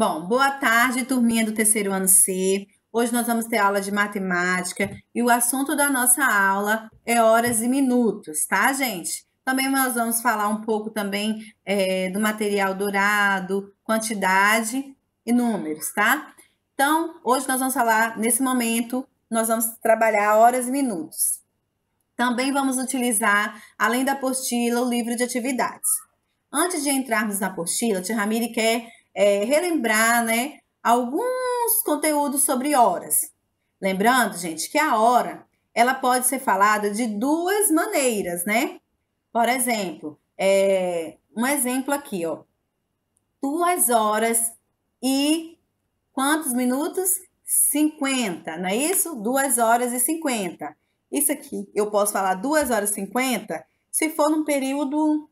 Bom, boa tarde, turminha do terceiro ano C. Hoje nós vamos ter aula de matemática e o assunto da nossa aula é horas e minutos, tá, gente? Também nós vamos falar um pouco também é, do material dourado, quantidade e números, tá? Então, hoje nós vamos falar, nesse momento, nós vamos trabalhar horas e minutos. Também vamos utilizar, além da apostila, o livro de atividades. Antes de entrarmos na apostila, Tia Ramiri quer é, relembrar, né, alguns conteúdos sobre horas. Lembrando, gente, que a hora ela pode ser falada de duas maneiras, né? Por exemplo, é, um exemplo aqui, ó. Duas horas e quantos minutos? 50, não é isso? 2 horas e 50. Isso aqui eu posso falar 2 horas e 50 se for num período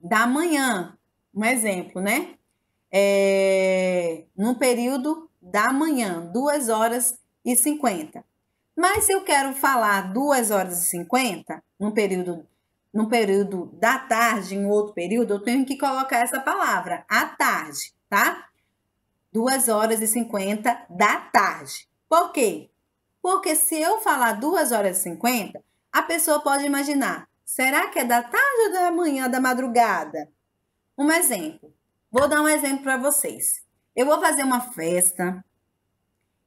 da manhã, um exemplo, né? é, num período da manhã, 2 horas e 50. Mas se eu quero falar 2 horas e 50, num período, num período da tarde, em outro período, eu tenho que colocar essa palavra, à tarde, tá? 2 horas e 50 da tarde. Por quê? Porque se eu falar 2 horas e 50, a pessoa pode imaginar, será que é da tarde ou da manhã, da madrugada? Um exemplo, Vou dar um exemplo para vocês. Eu vou fazer uma festa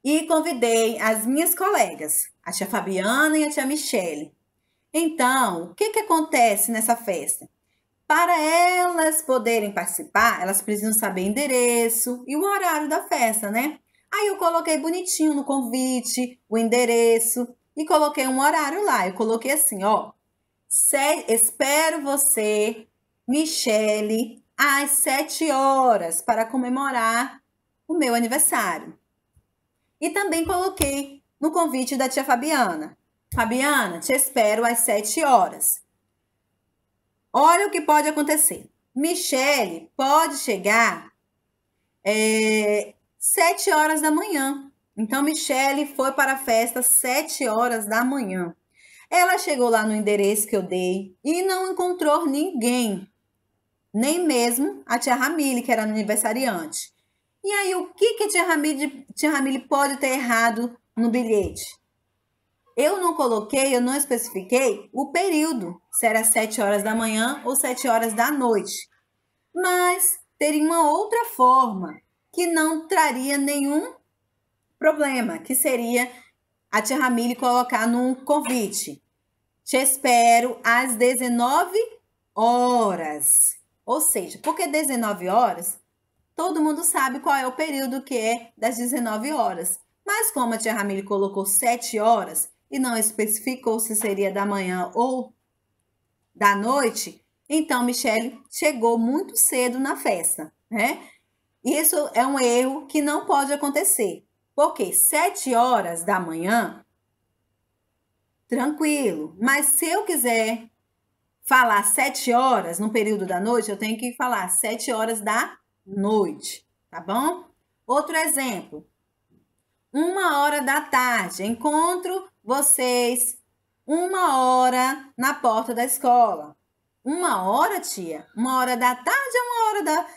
e convidei as minhas colegas, a tia Fabiana e a tia Michele. Então, o que, que acontece nessa festa? Para elas poderem participar, elas precisam saber endereço e o horário da festa, né? Aí eu coloquei bonitinho no convite o endereço e coloquei um horário lá. Eu coloquei assim, ó. Espero você, Michele, às 7 horas para comemorar o meu aniversário. E também coloquei no convite da tia Fabiana. Fabiana, te espero às 7 horas. Olha o que pode acontecer. Michele pode chegar é, 7 horas da manhã. Então, Michele foi para a festa 7 horas da manhã. Ela chegou lá no endereço que eu dei e não encontrou ninguém nem mesmo a tia Ramile, que era aniversariante. E aí, o que que a tia Ramile, tia Ramile pode ter errado no bilhete? Eu não coloquei, eu não especifiquei o período, se era 7 horas da manhã ou 7 horas da noite. Mas teria uma outra forma que não traria nenhum problema, que seria a tia Ramile colocar num convite. Te espero às 19 horas. Ou seja, porque 19 horas, todo mundo sabe qual é o período que é das 19 horas. Mas como a tia Ramile colocou 7 horas e não especificou se seria da manhã ou da noite, então Michele chegou muito cedo na festa, né? Isso é um erro que não pode acontecer, porque 7 horas da manhã, tranquilo. Mas se eu quiser falar sete horas no período da noite, eu tenho que falar sete horas da noite, tá bom? Outro exemplo. Uma hora da tarde, encontro vocês uma hora na porta da escola. Uma hora, tia? Uma hora da tarde ou é uma hora da,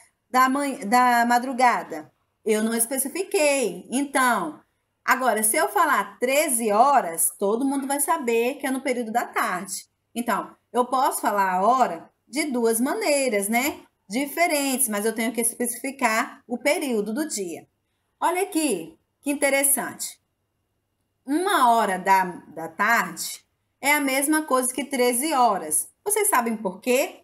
da, manhã, da madrugada? Eu não especifiquei. Então, agora, se eu falar 13 horas, todo mundo vai saber que é no período da tarde. Então, eu posso falar a hora de duas maneiras, né? Diferentes, mas eu tenho que especificar o período do dia. Olha aqui, que interessante. Uma hora da, da tarde é a mesma coisa que 13 horas. Vocês sabem por quê?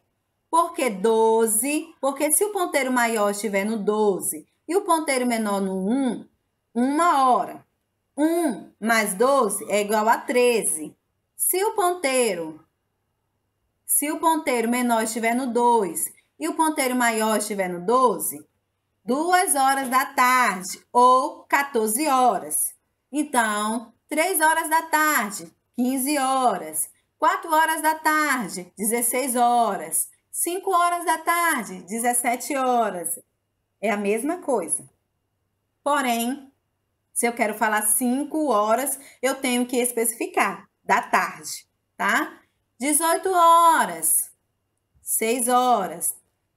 Porque 12, porque se o ponteiro maior estiver no 12 e o ponteiro menor no 1, uma hora. 1 mais 12 é igual a 13. Se o ponteiro se o ponteiro menor estiver no 2 e o ponteiro maior estiver no 12, 2 horas da tarde ou 14 horas. Então, 3 horas da tarde, 15 horas. 4 horas da tarde, 16 horas. 5 horas da tarde, 17 horas. É a mesma coisa. Porém, se eu quero falar 5 horas, eu tenho que especificar da tarde, tá? Tá? 18 horas, 6 horas,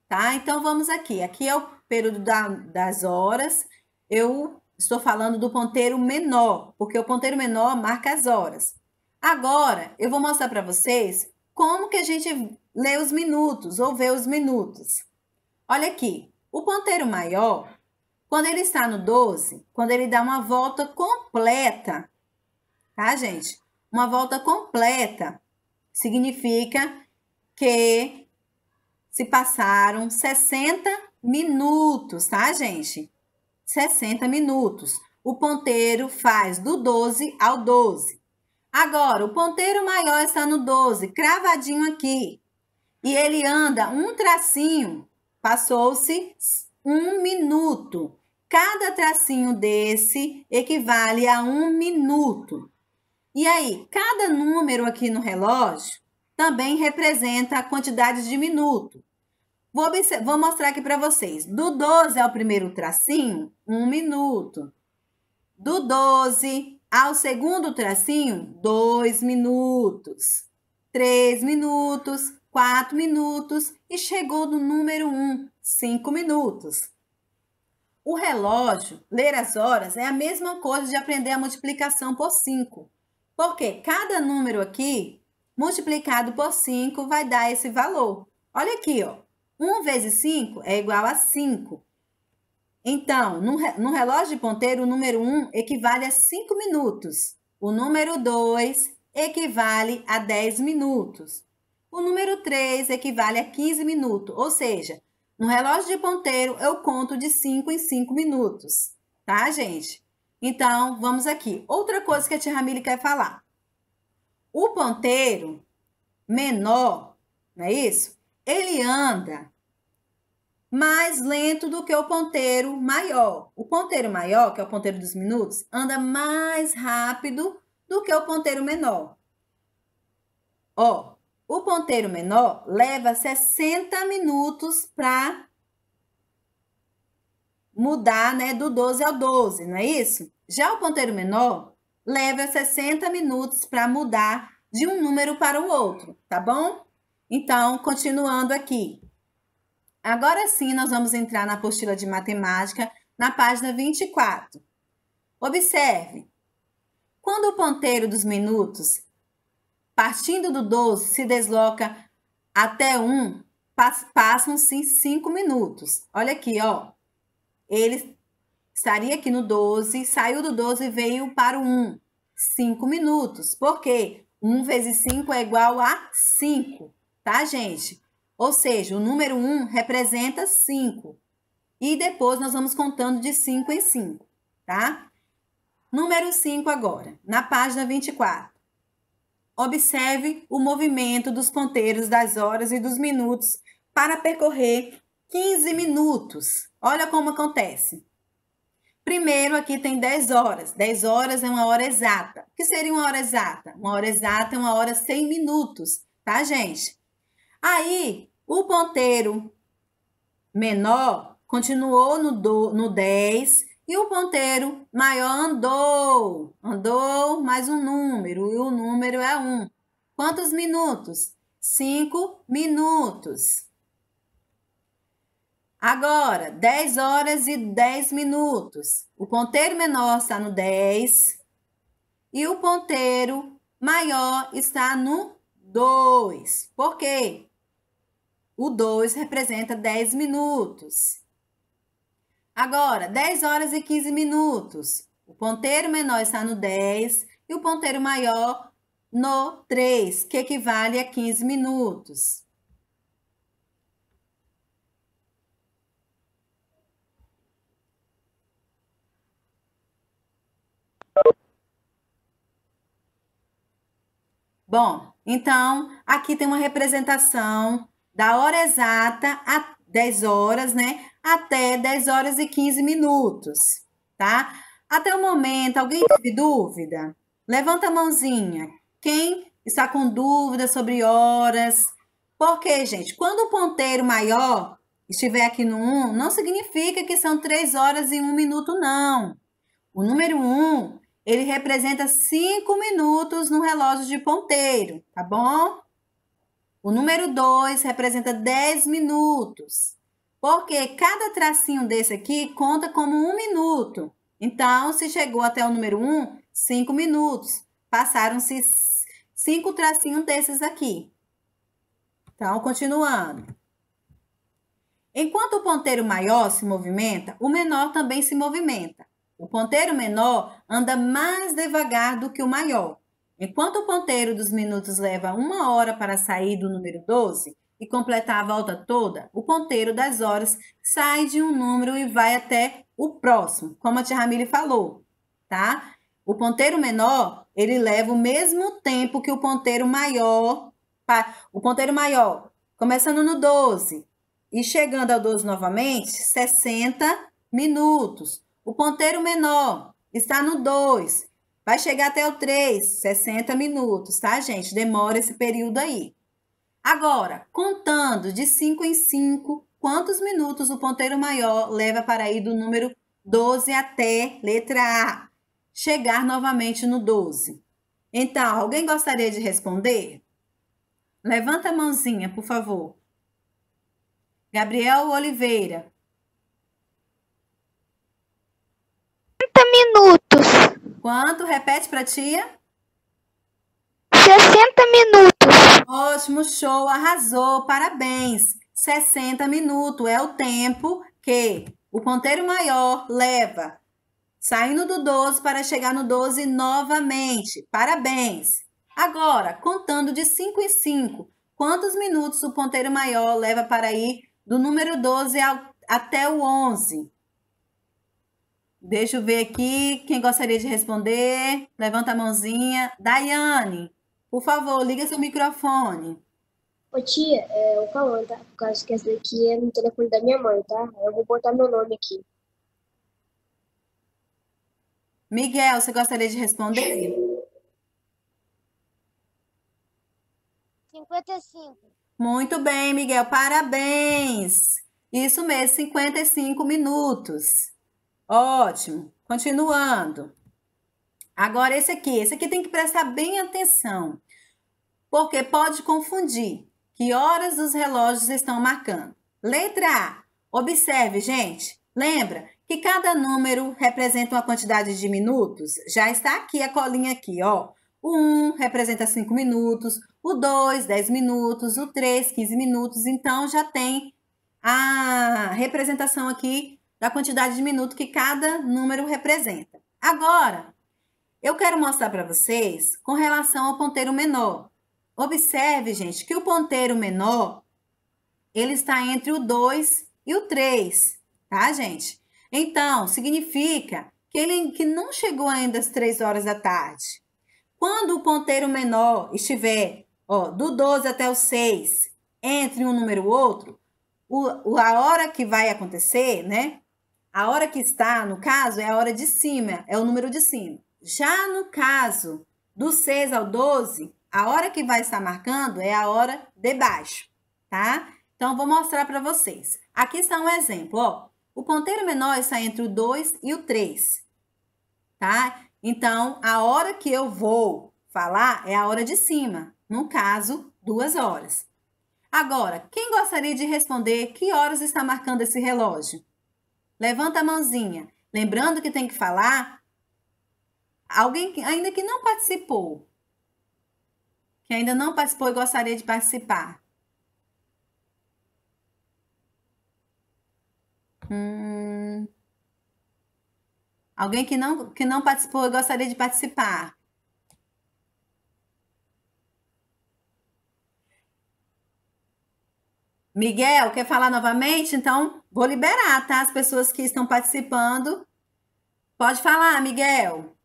tá? Então, vamos aqui. Aqui é o período da, das horas. Eu estou falando do ponteiro menor, porque o ponteiro menor marca as horas. Agora, eu vou mostrar para vocês como que a gente lê os minutos ou vê os minutos. Olha aqui, o ponteiro maior, quando ele está no 12, quando ele dá uma volta completa, tá, gente? Uma volta completa, Significa que se passaram 60 minutos, tá, gente? 60 minutos. O ponteiro faz do 12 ao 12. Agora, o ponteiro maior está no 12, cravadinho aqui. E ele anda um tracinho. Passou-se um minuto. Cada tracinho desse equivale a um minuto. E aí, cada número aqui no relógio também representa a quantidade de minuto. Vou, vou mostrar aqui para vocês. Do 12 ao primeiro tracinho, um minuto. Do 12 ao segundo tracinho, dois minutos. Três minutos, quatro minutos e chegou no número 1, um, cinco minutos. O relógio, ler as horas, é a mesma coisa de aprender a multiplicação por 5. Porque cada número aqui, multiplicado por 5, vai dar esse valor. Olha aqui, ó. 1 vezes 5 é igual a 5. Então, no relógio de ponteiro, o número 1 equivale a 5 minutos. O número 2 equivale a 10 minutos. O número 3 equivale a 15 minutos, ou seja, no relógio de ponteiro eu conto de 5 em 5 minutos, tá, gente? Então, vamos aqui. Outra coisa que a tia Ramile quer falar. O ponteiro menor, não é isso? Ele anda mais lento do que o ponteiro maior. O ponteiro maior, que é o ponteiro dos minutos, anda mais rápido do que o ponteiro menor. Ó, o ponteiro menor leva 60 minutos para mudar né, do 12 ao 12, não é isso? Já o ponteiro menor leva 60 minutos para mudar de um número para o outro, tá bom? Então, continuando aqui. Agora sim, nós vamos entrar na apostila de matemática, na página 24. Observe. Quando o ponteiro dos minutos, partindo do 12, se desloca até 1, passam-se 5 minutos. Olha aqui, ó. Ele estaria aqui no 12, saiu do 12 e veio para o 1. 5 minutos. Por quê? 1 vezes 5 é igual a 5, tá, gente? Ou seja, o número 1 representa 5. E depois nós vamos contando de 5 em 5, tá? Número 5 agora, na página 24. Observe o movimento dos ponteiros das horas e dos minutos para percorrer 15 minutos. Olha como acontece. Primeiro, aqui tem 10 horas. 10 horas é uma hora exata. O que seria uma hora exata? Uma hora exata é uma hora sem minutos, tá, gente? Aí, o ponteiro menor continuou no, do, no 10 e o ponteiro maior andou. Andou mais um número, e o número é 1. Quantos minutos? 5 minutos. Agora, 10 horas e 10 minutos. O ponteiro menor está no 10 e o ponteiro maior está no 2. Por quê? O 2 representa 10 minutos. Agora, 10 horas e 15 minutos. O ponteiro menor está no 10 e o ponteiro maior no 3, que equivale a 15 minutos. Bom, então aqui tem uma representação da hora exata a 10 horas, né? Até 10 horas e 15 minutos, tá? Até o momento, alguém teve dúvida? Levanta a mãozinha. Quem está com dúvida sobre horas? Porque, gente, quando o ponteiro maior estiver aqui no 1, não significa que são 3 horas e 1 minuto, não. O número 1 ele representa 5 minutos no relógio de ponteiro, tá bom? O número 2 representa 10 minutos, porque cada tracinho desse aqui conta como um minuto. Então, se chegou até o número 1, um, 5 minutos. Passaram-se cinco tracinhos desses aqui. Então, continuando. Enquanto o ponteiro maior se movimenta, o menor também se movimenta. O ponteiro menor anda mais devagar do que o maior. Enquanto o ponteiro dos minutos leva uma hora para sair do número 12 e completar a volta toda, o ponteiro das horas sai de um número e vai até o próximo, como a Tia Ramile falou, tá? O ponteiro menor, ele leva o mesmo tempo que o ponteiro maior. O ponteiro maior, começando no 12 e chegando ao 12 novamente, 60 minutos. O ponteiro menor está no 2. Vai chegar até o 3, 60 minutos, tá, gente? Demora esse período aí. Agora, contando de 5 em 5, quantos minutos o ponteiro maior leva para ir do número 12 até letra A? Chegar novamente no 12. Então, alguém gostaria de responder? Levanta a mãozinha, por favor. Gabriel Oliveira, Quanto? Repete para tia. 60 minutos. Ótimo, show, arrasou, parabéns. 60 minutos é o tempo que o ponteiro maior leva saindo do 12 para chegar no 12 novamente. Parabéns! Agora, contando de 5 em 5, quantos minutos o ponteiro maior leva para ir do número 12 ao, até o 11? Deixa eu ver aqui quem gostaria de responder. Levanta a mãozinha. Daiane, por favor, liga seu microfone. Ô tia, é, eu falando, tá? Por causa que essa daqui é no telefone da minha mãe, tá? Eu vou botar meu nome aqui. Miguel, você gostaria de responder? 55. Muito bem, Miguel, parabéns. Isso mesmo, 55 minutos. Ótimo. Continuando. Agora, esse aqui. Esse aqui tem que prestar bem atenção, porque pode confundir que horas os relógios estão marcando. Letra A. Observe, gente. Lembra que cada número representa uma quantidade de minutos? Já está aqui a colinha aqui, ó. O 1 representa 5 minutos, o 2, 10 minutos, o 3, 15 minutos. Então, já tem a representação aqui da quantidade de minuto que cada número representa. Agora, eu quero mostrar para vocês com relação ao ponteiro menor. Observe, gente, que o ponteiro menor, ele está entre o 2 e o 3, tá, gente? Então, significa que ele que não chegou ainda às 3 horas da tarde. Quando o ponteiro menor estiver ó, do 12 até o 6, entre um número e outro, o, a hora que vai acontecer, né? A hora que está, no caso, é a hora de cima, é o número de cima. Já no caso do 6 ao 12, a hora que vai estar marcando é a hora de baixo, tá? Então, vou mostrar para vocês. Aqui está um exemplo, ó. O ponteiro menor está entre o 2 e o 3, tá? Então, a hora que eu vou falar é a hora de cima, no caso, duas horas. Agora, quem gostaria de responder que horas está marcando esse relógio? Levanta a mãozinha. Lembrando que tem que falar alguém que, ainda que não participou. Que ainda não participou e gostaria de participar. Hum. Alguém que não, que não participou e gostaria de participar. Miguel, quer falar novamente? Então, Vou liberar, tá? As pessoas que estão participando. Pode falar, Miguel.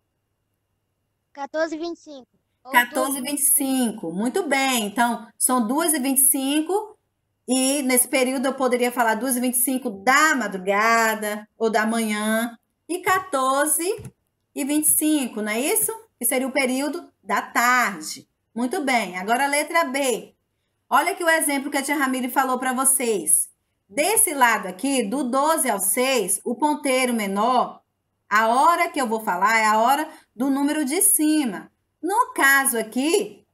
14h25. 14h25. Muito bem. Então, são 2h25. E nesse período eu poderia falar 2h25 da madrugada ou da manhã. E 14h25, não é isso? Que seria o período da tarde. Muito bem. Agora a letra B. Olha aqui o exemplo que a tia Ramile falou para vocês. Desse lado aqui, do 12 ao 6, o ponteiro menor, a hora que eu vou falar é a hora do número de cima. No caso aqui,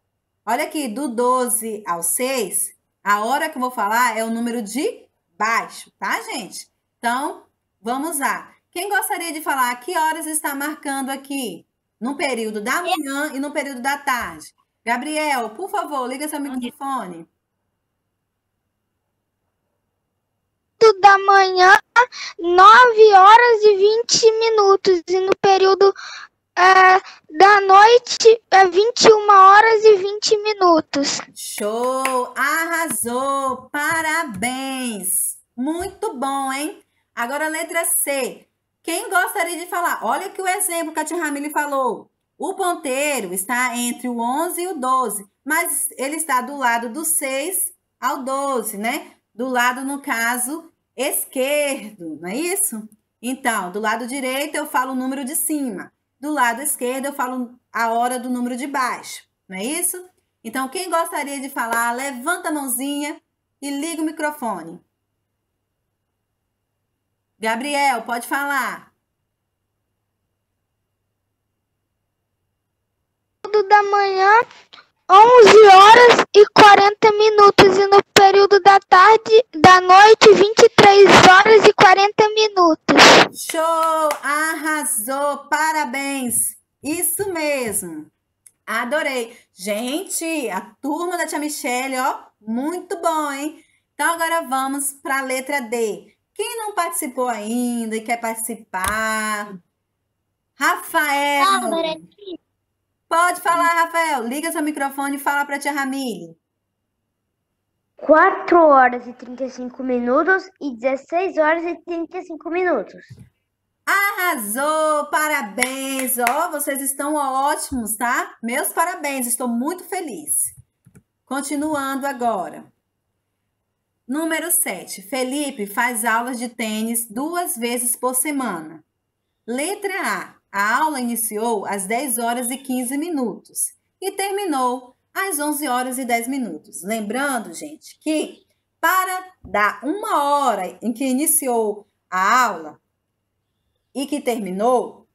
olha aqui, do 12 ao 6, a hora que eu vou falar é o número de baixo, tá, gente? Então, vamos lá. Quem gostaria de falar que horas está marcando aqui? No período da manhã e no período da tarde. Gabriel, por favor, liga seu microfone. da manhã, 9 horas e 20 minutos, e no período é, da noite é 21 horas e 20 minutos. Show! Arrasou! Parabéns! Muito bom, hein? Agora a letra C. Quem gostaria de falar? Olha que o exemplo que a tia Ramili falou. O ponteiro está entre o 11 e o 12, mas ele está do lado do 6 ao 12, né? Do lado, no caso, esquerdo, não é isso? Então, do lado direito eu falo o número de cima, do lado esquerdo eu falo a hora do número de baixo, não é isso? Então, quem gostaria de falar, levanta a mãozinha e liga o microfone. Gabriel, pode falar. Tudo da manhã onze horas e quarenta minutos e no período da tarde, da noite, vinte e três horas e quarenta minutos. Show! Arrasou! Parabéns! Isso mesmo! Adorei! Gente, a turma da tia Michelle, ó, muito bom, hein? Então agora vamos para a letra D. Quem não participou ainda e quer participar? Rafael. Bárbara, é Pode falar, Rafael. Liga seu microfone e fala para a tia Ramile. 4 horas e 35 minutos e 16 horas e 35 minutos. Arrasou! Parabéns! Ó, oh, vocês estão ótimos, tá? Meus parabéns, estou muito feliz. Continuando agora. Número 7. Felipe faz aulas de tênis duas vezes por semana. Letra A. A aula iniciou às 10 horas e 15 minutos e terminou às 11 horas e 10 minutos. Lembrando, gente, que para dar uma hora em que iniciou a aula e que terminou,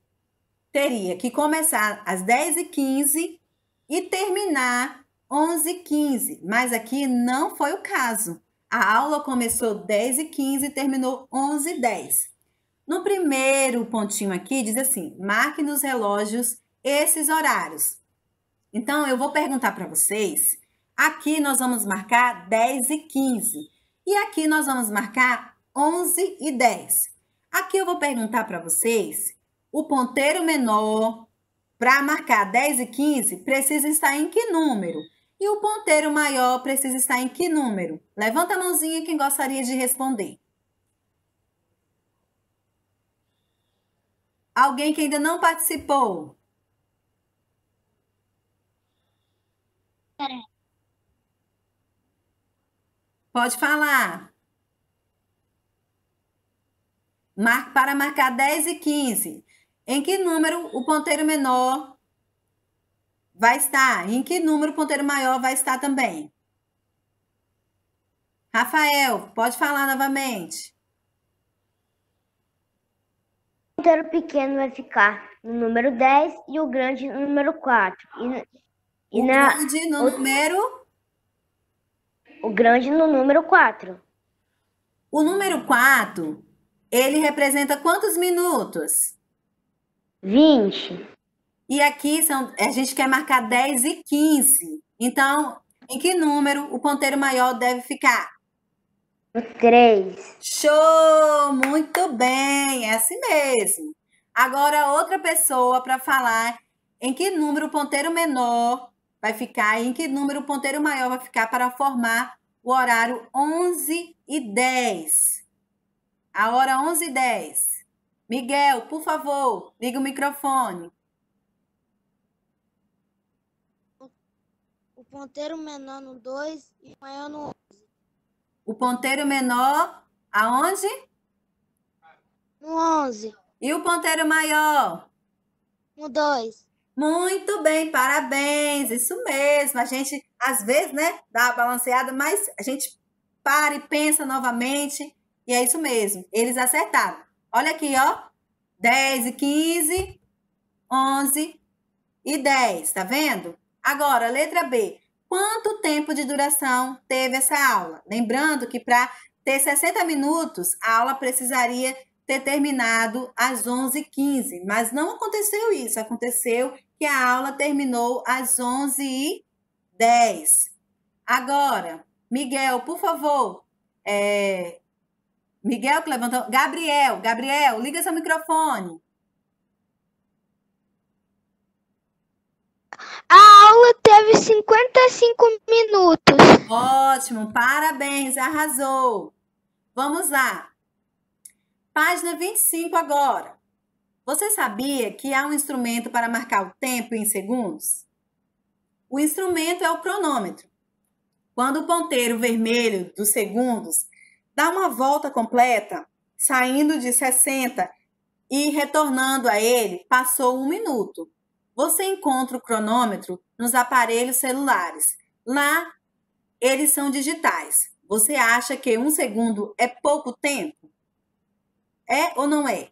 teria que começar às 10 e 15 e terminar 11 e 15 Mas aqui não foi o caso. A aula começou 10 e 15 e terminou 11 e 10 no primeiro pontinho aqui, diz assim: marque nos relógios esses horários. Então, eu vou perguntar para vocês. Aqui nós vamos marcar 10 e 15. E aqui nós vamos marcar 11 e 10. Aqui eu vou perguntar para vocês o ponteiro menor para marcar 10 e 15 precisa estar em que número? E o ponteiro maior precisa estar em que número? Levanta a mãozinha quem gostaria de responder. Alguém que ainda não participou? Pode falar. Mar para marcar 10 e 15. Em que número o ponteiro menor vai estar? Em que número o ponteiro maior vai estar também? Rafael, pode falar novamente. ponteiro pequeno vai ficar no número 10 e o grande no número 4. E, e o na, grande no o, número? O grande no número 4. O número 4, ele representa quantos minutos? 20. E aqui são, a gente quer marcar 10 e 15. Então, em que número o ponteiro maior deve ficar? 3. Show! Muito bem, é assim mesmo. Agora outra pessoa para falar em que número o ponteiro menor vai ficar e em que número o ponteiro maior vai ficar para formar o horário 11 e 10. A hora 11 e 10. Miguel, por favor, liga o microfone. O ponteiro menor no 2 e o maior no o ponteiro menor, aonde? No 11. E o ponteiro maior? No 2. Muito bem, parabéns. Isso mesmo. A gente, às vezes, né, dá uma balanceada, mas a gente para e pensa novamente. E é isso mesmo. Eles acertaram. Olha aqui, ó. 10 e 15, 11 e 10, tá vendo? Agora, letra B quanto tempo de duração teve essa aula. Lembrando que para ter 60 minutos, a aula precisaria ter terminado às 11h15, mas não aconteceu isso, aconteceu que a aula terminou às 11h10. Agora, Miguel, por favor, é... Miguel que levantou, Gabriel, Gabriel, liga seu microfone. A aula teve 55 minutos. Ótimo, parabéns, arrasou. Vamos lá. Página 25 agora. Você sabia que há um instrumento para marcar o tempo em segundos? O instrumento é o cronômetro. Quando o ponteiro vermelho dos segundos dá uma volta completa, saindo de 60 e retornando a ele, passou um minuto. Você encontra o cronômetro nos aparelhos celulares. Lá, eles são digitais. Você acha que um segundo é pouco tempo? É ou não é?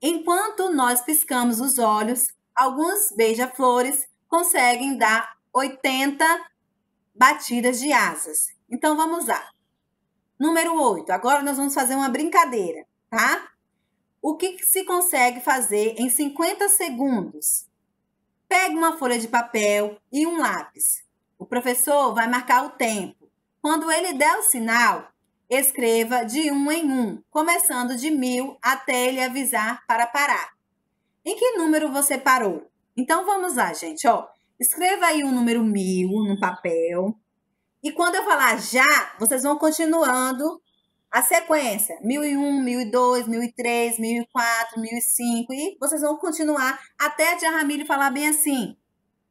Enquanto nós piscamos os olhos, alguns beija-flores conseguem dar 80 batidas de asas. Então vamos lá. Número 8. Agora nós vamos fazer uma brincadeira, tá? O que se consegue fazer em 50 segundos? Pega uma folha de papel e um lápis. O professor vai marcar o tempo. Quando ele der o sinal, escreva de um em um, começando de mil até ele avisar para parar. Em que número você parou? Então vamos lá, gente. Ó, escreva aí o um número mil no papel. E quando eu falar já, vocês vão continuando a sequência, 1001, 1002, 1003, 1004, 1005, e vocês vão continuar até a Tia Ramile falar bem assim,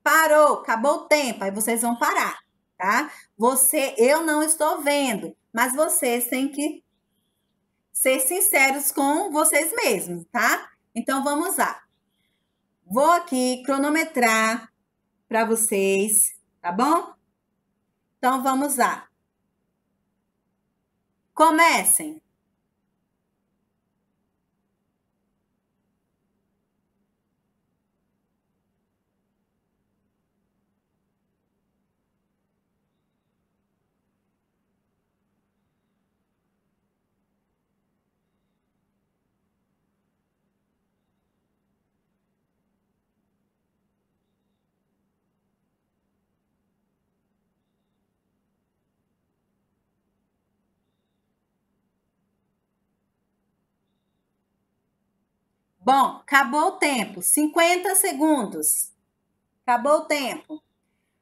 parou, acabou o tempo, aí vocês vão parar, tá? Você, eu não estou vendo, mas vocês têm que ser sinceros com vocês mesmos, tá? Então, vamos lá. Vou aqui cronometrar para vocês, tá bom? Então, vamos lá. Comecem! Bom, acabou o tempo. 50 segundos. Acabou o tempo.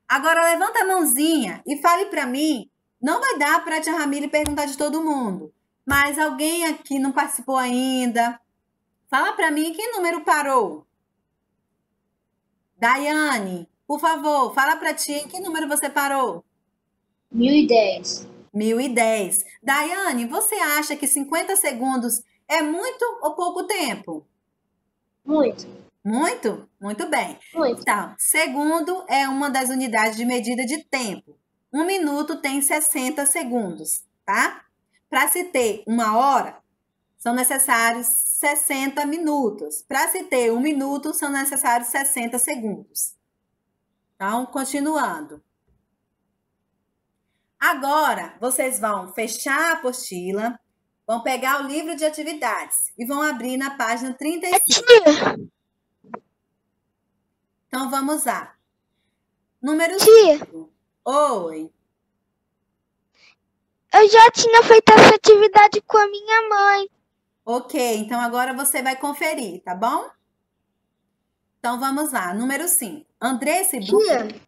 Agora levanta a mãozinha e fale para mim. Não vai dar para a Tia Ramile perguntar de todo mundo. Mas alguém aqui não participou ainda? Fala para mim que número parou. Daiane, por favor, fala para ti em que número você parou? 1010. 1010. Daiane, você acha que 50 segundos é muito ou pouco tempo? Muito. Muito? Muito bem. Muito. Então, segundo é uma das unidades de medida de tempo. Um minuto tem 60 segundos, tá? Para se ter uma hora, são necessários 60 minutos. Para se ter um minuto, são necessários 60 segundos. Então, continuando. Agora, vocês vão fechar a apostila, Vão pegar o livro de atividades e vão abrir na página 35. É então vamos lá. Número 5. Oi. Eu já tinha feito essa atividade com a minha mãe. Ok, então agora você vai conferir, tá bom? Então vamos lá. Número 5. Andressa e Bruno.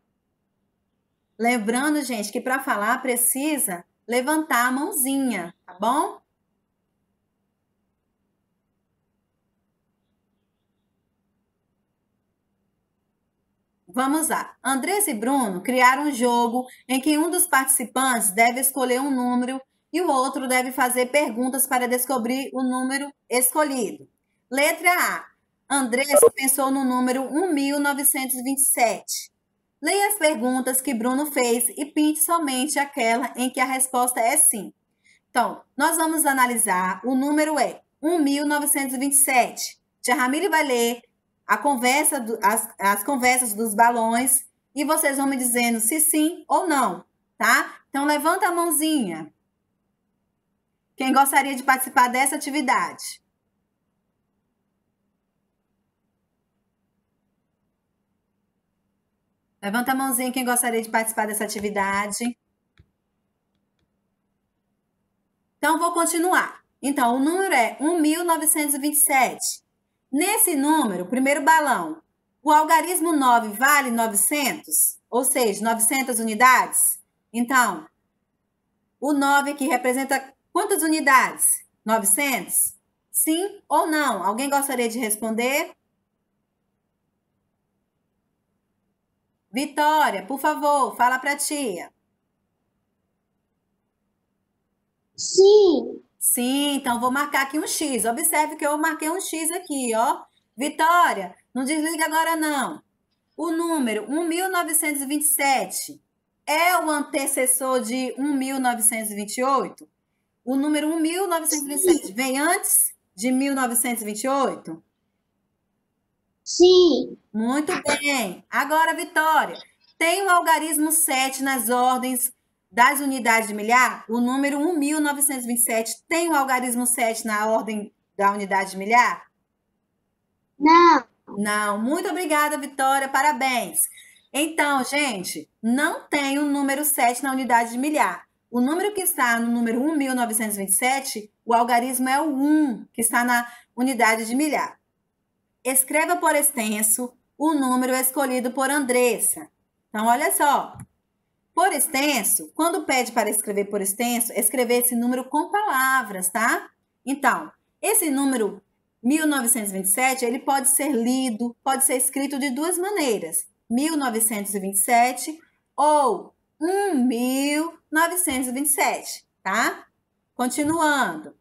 Lembrando, gente, que para falar precisa levantar a mãozinha, tá bom? Vamos lá. Andressa e Bruno criaram um jogo em que um dos participantes deve escolher um número e o outro deve fazer perguntas para descobrir o número escolhido. Letra A. Andressa pensou no número 1927. Leia as perguntas que Bruno fez e pinte somente aquela em que a resposta é sim. Então, nós vamos analisar. O número é 1927. Tia Ramile vai ler a conversa do, as, as conversas dos balões e vocês vão me dizendo se sim ou não, tá? Então levanta a mãozinha. Quem gostaria de participar dessa atividade? Levanta a mãozinha quem gostaria de participar dessa atividade. Então, vou continuar. Então, o número é 1927. Nesse número, primeiro balão, o algarismo 9 vale 900, ou seja, 900 unidades? Então, o 9 aqui representa quantas unidades? 900? Sim ou não? Alguém gostaria de responder? Vitória, por favor, fala para a tia. Sim. Sim, então vou marcar aqui um X. Observe que eu marquei um X aqui, ó. Vitória, não desliga agora não. O número 1927 é o antecessor de 1928? O número 1927 vem antes de 1928? Sim. Muito bem. Agora, Vitória, tem o algarismo 7 nas ordens das unidades de milhar, o número 1927 tem o algarismo 7 na ordem da unidade de milhar? Não. Não. Muito obrigada, Vitória. Parabéns. Então, gente, não tem o número 7 na unidade de milhar. O número que está no número 1927, o algarismo é o 1, que está na unidade de milhar. Escreva por extenso o número escolhido por Andressa. Então, olha só. Por extenso, quando pede para escrever por extenso, é escrever esse número com palavras, tá? Então, esse número 1927, ele pode ser lido, pode ser escrito de duas maneiras. 1927 ou 1927, tá? Continuando.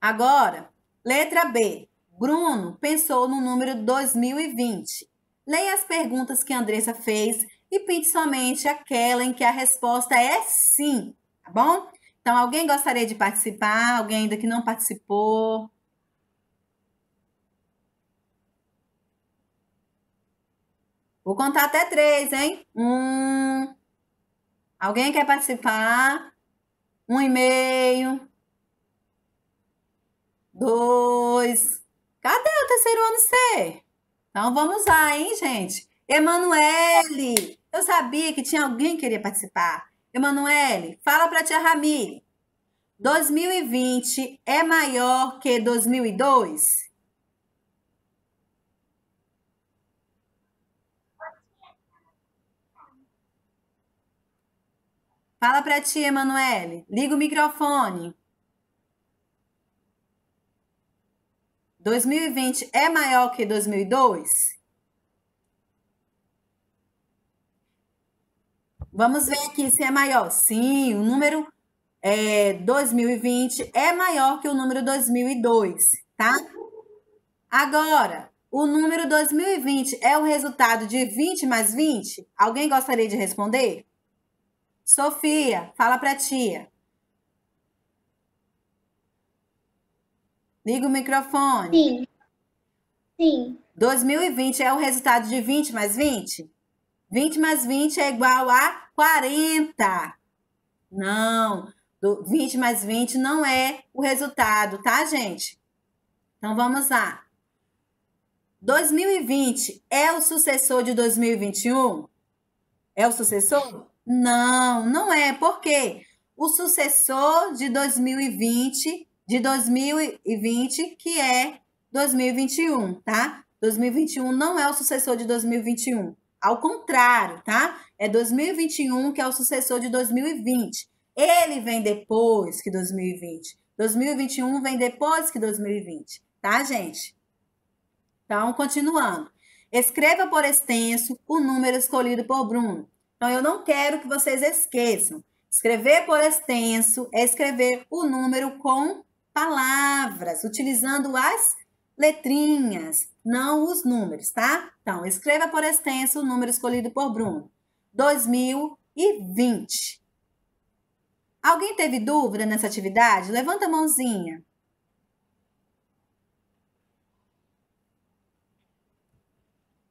Agora, letra B. Bruno pensou no número 2020. Leia as perguntas que a Andressa fez e pinte somente aquela em que a resposta é sim, tá bom? Então, alguém gostaria de participar? Alguém ainda que não participou? Vou contar até três, hein? Um. Alguém quer participar? Um e meio. Dois. Cadê o terceiro ano C? Então vamos lá, hein, gente? Emanuele! Eu sabia que tinha alguém que queria participar. Emanuele, fala para a tia Ramire. 2020 é maior que 2002? Fala para ti, Emanuele. Liga o microfone. 2020 é maior que 2002? Vamos ver aqui se é maior. Sim, o número é, 2020 é maior que o número 2002, tá? Agora, o número 2020 é o resultado de 20 mais 20? Alguém gostaria de responder? Sofia, fala para a tia. Liga o microfone. Sim. Sim. 2020 é o resultado de 20 mais 20? 20 mais 20 é igual a 40. Não, 20 mais 20 não é o resultado, tá, gente? Então vamos lá. 2020 é o sucessor de 2021? É o sucessor? Não, não é. Por quê? O sucessor de 2020, de 2020, que é 2021, tá? 2021 não é o sucessor de 2021. Ao contrário, tá? É 2021 que é o sucessor de 2020. Ele vem depois que 2020. 2021 vem depois que 2020, tá, gente? Então, continuando. Escreva por extenso o número escolhido por Bruno. Então, eu não quero que vocês esqueçam. Escrever por extenso é escrever o número com palavras, utilizando as letrinhas, não os números, tá? Então, escreva por extenso o número escolhido por Bruno. 2020. Alguém teve dúvida nessa atividade? Levanta a mãozinha.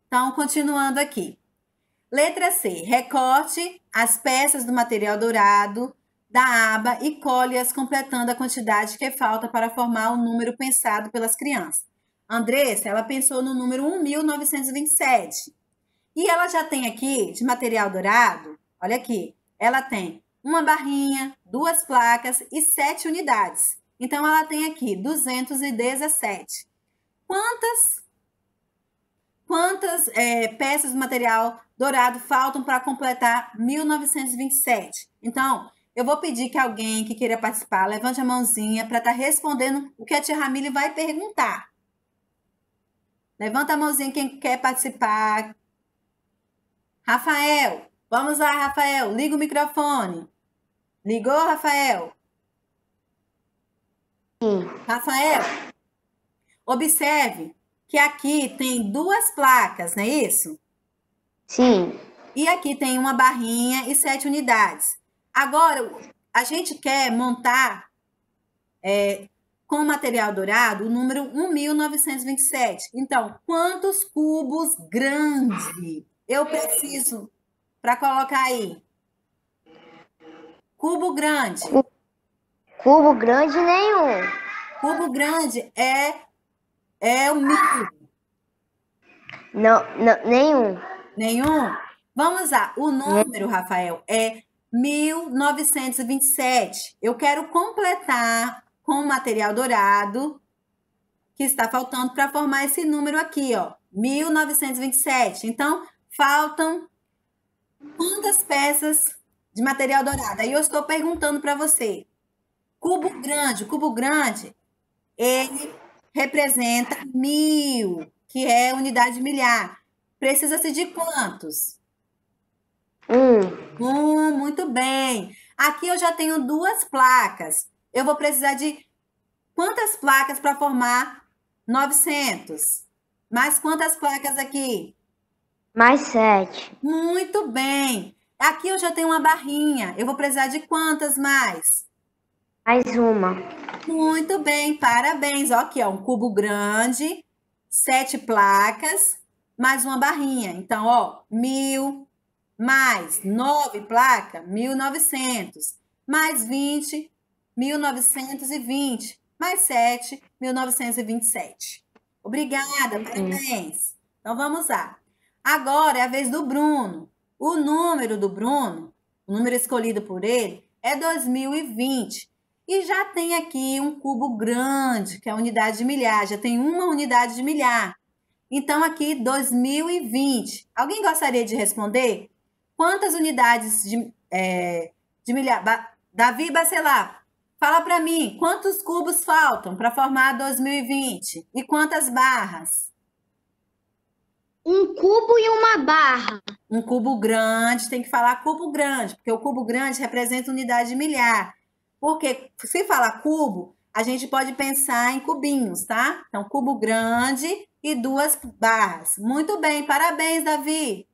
Então, continuando aqui. Letra C. Recorte as peças do material dourado da aba e colhe-as completando a quantidade que falta para formar o número pensado pelas crianças. Andressa, ela pensou no número 1927. E ela já tem aqui, de material dourado, olha aqui, ela tem uma barrinha, duas placas e sete unidades. Então, ela tem aqui 217. Quantas, quantas é, peças de material dourado faltam para completar 1927? Então, eu vou pedir que alguém que queira participar levante a mãozinha para estar tá respondendo o que a tia Ramile vai perguntar. Levanta a mãozinha quem quer participar, Rafael, vamos lá, Rafael, liga o microfone. Ligou, Rafael? Sim. Rafael, observe que aqui tem duas placas, não é isso? Sim. E aqui tem uma barrinha e sete unidades. Agora, a gente quer montar é, com material dourado o número 1927. Então, quantos cubos grande eu preciso para colocar aí? Cubo grande. Cubo grande nenhum. Cubo grande é é o mil. Não, não, nenhum. Nenhum? Vamos lá. O número, Rafael, é 1927. Eu quero completar com o material dourado que está faltando para formar esse número aqui, ó. 1927. Então, faltam quantas peças de material dourado? Aí eu estou perguntando para você. Cubo grande, cubo grande, ele representa mil, que é unidade milhar. Precisa-se de quantos? Um. Um, muito bem. Aqui eu já tenho duas placas. Eu vou precisar de quantas placas para formar 900? Mais quantas placas aqui? Mais sete. Muito bem. Aqui eu já tenho uma barrinha. Eu vou precisar de quantas mais? Mais uma. Muito bem, parabéns. Ó, aqui, ó, um cubo grande, sete placas, mais uma barrinha. Então, ó, mil mais nove placas, mil novecentos. Mais vinte, mil novecentos e vinte. Mais sete, mil novecentos e vinte e sete. Obrigada, parabéns. Então, vamos lá. Agora é a vez do Bruno. O número do Bruno, o número escolhido por ele, é 2020. E já tem aqui um cubo grande, que é a unidade de milhar, já tem uma unidade de milhar. Então, aqui 2020. Alguém gostaria de responder? Quantas unidades de, é, de milhar? Ba Davi Bacelar, fala para mim, quantos cubos faltam para formar 2020? E quantas barras? Um cubo e uma barra. Um cubo grande, tem que falar cubo grande, porque o cubo grande representa unidade de milhar. Porque se falar cubo, a gente pode pensar em cubinhos, tá? Então, cubo grande e duas barras. Muito bem, parabéns, Davi!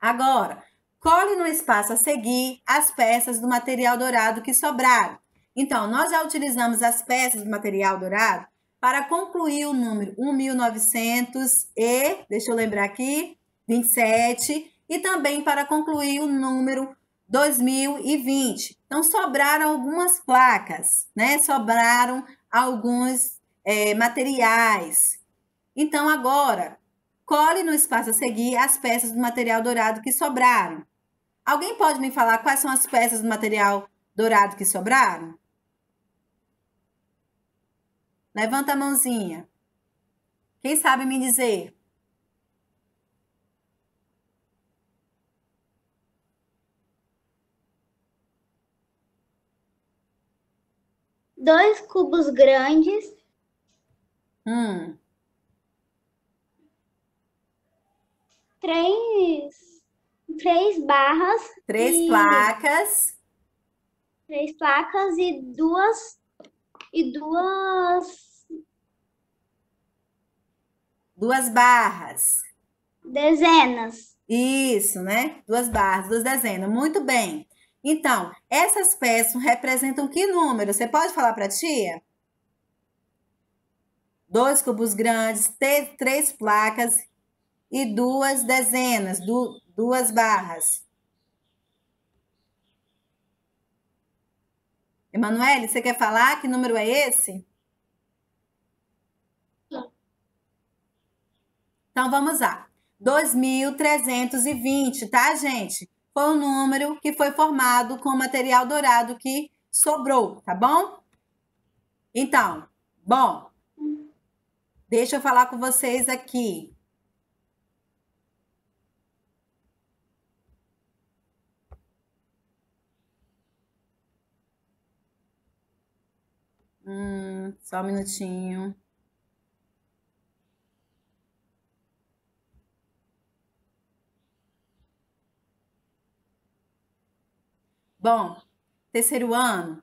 Agora, cole no espaço a seguir as peças do material dourado que sobraram. Então, nós já utilizamos as peças do material dourado para concluir o número 1900 e, deixa eu lembrar aqui, 27, e também para concluir o número 2020. Então, sobraram algumas placas, né? Sobraram alguns é, materiais. Então, agora, cole no espaço a seguir as peças do material dourado que sobraram. Alguém pode me falar quais são as peças do material dourado que sobraram? Levanta a mãozinha. Quem sabe me dizer? Dois cubos grandes. Hum. Três, três barras. Três e, placas. Três placas e duas e duas duas barras. Dezenas. Isso, né? Duas barras, duas dezenas. Muito bem. Então, essas peças representam que número? Você pode falar para a tia? Dois cubos grandes, três placas e duas dezenas, du duas barras. Emanuele, você quer falar que número é esse? Então vamos lá. 2.320, tá, gente? Foi o número que foi formado com o material dourado que sobrou, tá bom? Então, bom, deixa eu falar com vocês aqui. Hum, só um minutinho. Bom, terceiro ano,